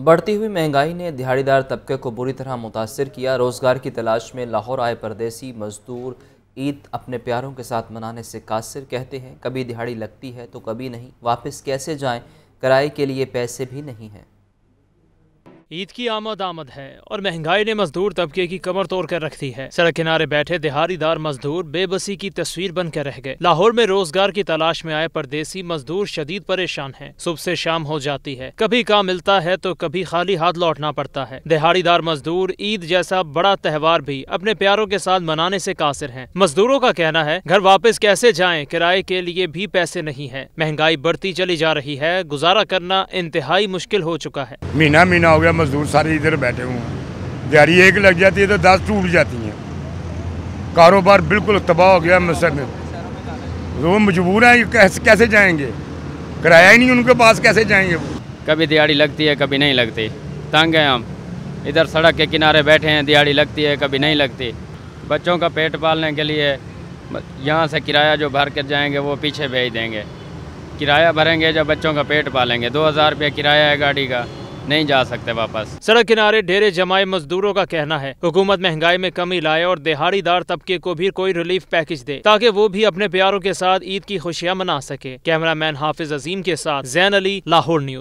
बढ़ती हुई महंगाई ने दिहाड़ीदार तबके को बुरी तरह मुतासर किया रोज़गार की तलाश में लाहौर आए परदेसी मजदूर ईद अपने प्यारों के साथ मनाने से कासिर कहते हैं कभी दिहाड़ी लगती है तो कभी नहीं वापस कैसे जाएं किराए के लिए पैसे भी नहीं हैं ईद की आमद आमद है और महंगाई ने मजदूर तबके की कमर तोड़ कर रख दी है सड़क किनारे बैठे दिहाड़ीदार मजदूर बेबसी की तस्वीर बनकर रह गए लाहौर में रोजगार की तलाश में आए परदेसी मजदूर शदीद परेशान हैं। सुबह से शाम हो जाती है कभी काम मिलता है तो कभी खाली हाथ लौटना पड़ता है दिहाड़ीदार मजदूर ईद जैसा बड़ा त्यौहार भी अपने प्यारों के साथ मनाने ऐसी कासिर है मजदूरों का कहना है घर वापस कैसे जाए किराए के लिए भी पैसे नहीं है महंगाई बढ़ती चली जा रही है गुजारा करना इंतहाई मुश्किल हो चुका है महीना महीना हो गया मजदूर सारे इधर बैठे हुए हैं दिहाड़ी एक लग जाती है तो दस टूट जाती हैं कारोबार बिल्कुल तबाह हो गया मसर में वो मजबूर हैं कैसे कैसे जाएंगे किराया ही नहीं उनके पास कैसे जाएंगे वो कभी दिहाड़ी लगती है कभी नहीं लगती तंग हैं हम इधर सड़क के किनारे बैठे हैं दिहाड़ी लगती है कभी नहीं लगती बच्चों का पेट पालने के लिए यहाँ से किराया जो भर कर जाएंगे वो पीछे भेज देंगे किराया भरेंगे जब बच्चों का पेट पालेंगे दो हज़ार रुपया किराया है गाड़ी का नहीं जा सकते वापस सड़क किनारे डेरे जमाए मजदूरों का कहना है हुकूमत महंगाई में कमी लाए और दिहाड़ीदार तबके को भी कोई रिलीफ पैकेज दे ताकि वो भी अपने प्यारों के साथ ईद की खुशियाँ मना सके कैमरा मैन हाफिज अजीम के साथ जैन अली लाहौर न्यूज